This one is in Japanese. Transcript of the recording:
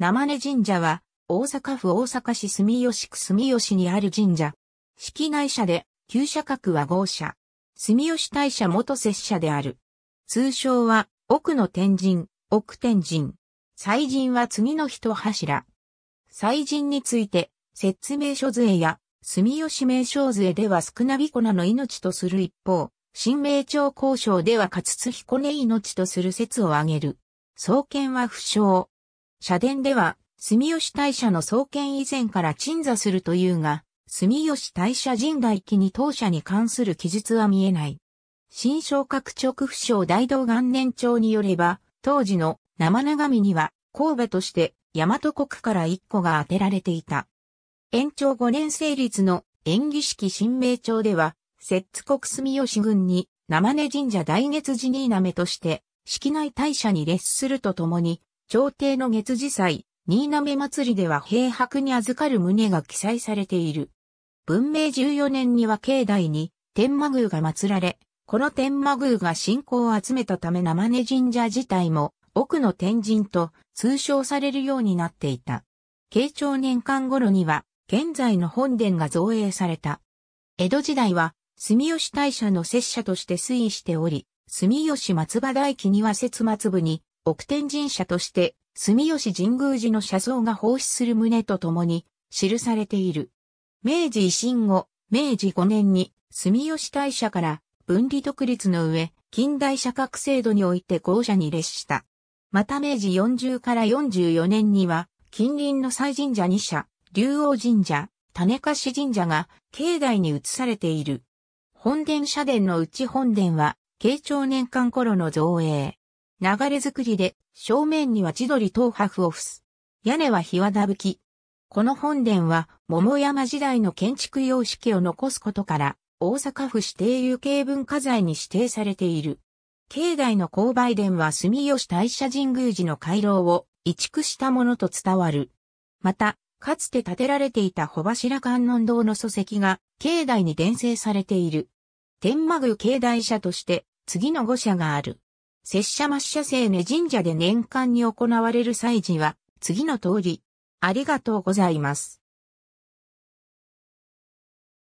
生根神社は、大阪府大阪市住吉区住吉にある神社。式内社で、旧社格は豪社。住吉大社元拙者である。通称は、奥の天神、奥天神。祭神は次の人柱。祭神について、説明書図や、住吉名称図では少なびこなの命とする一方、新名庁交渉では勝津彦根命とする説を挙げる。創建は不詳。社殿では、住吉大社の創建以前から鎮座するというが、住吉大社神代記に当社に関する記述は見えない。新昇格直不詳大道元年帳によれば、当時の生長身には神戸として大和国から一個が当てられていた。延長5年成立の演技式新名帳では、摂津国住吉軍に生根神社大月寺になめとして、式内大社に列するとともに、朝廷の月次祭、新滑祭りでは平白に預かる旨が記載されている。文明14年には境内に天魔宮が祀られ、この天魔宮が信仰を集めたため生根神社自体も奥の天神と通称されるようになっていた。慶長年間頃には現在の本殿が造営された。江戸時代は住吉大社の拙者として推移しており、住吉松葉大器には節末部に奥天神社として、住吉神宮寺の社像が奉仕する旨とともに、記されている。明治維新後、明治5年に、住吉大社から分離独立の上、近代社格制度において校舎に列した。また明治40から44年には、近隣の西神社2社、竜王神社、種子神社が境内に移されている。本殿社殿のうち本殿は、慶長年間頃の造営。流れ作りで、正面には千鳥東波を伏す。屋根は日和田吹き。この本殿は、桃山時代の建築様式を残すことから、大阪府指定有形文化財に指定されている。境内の勾配殿は住吉大社神宮寺の回廊を移築したものと伝わる。また、かつて建てられていた小柱観音堂の礎石が、境内に伝生されている。天満宮境内社として、次の御社がある。拙者抹社聖根神社で年間に行われる祭事は、次の通り。ありがとうございます。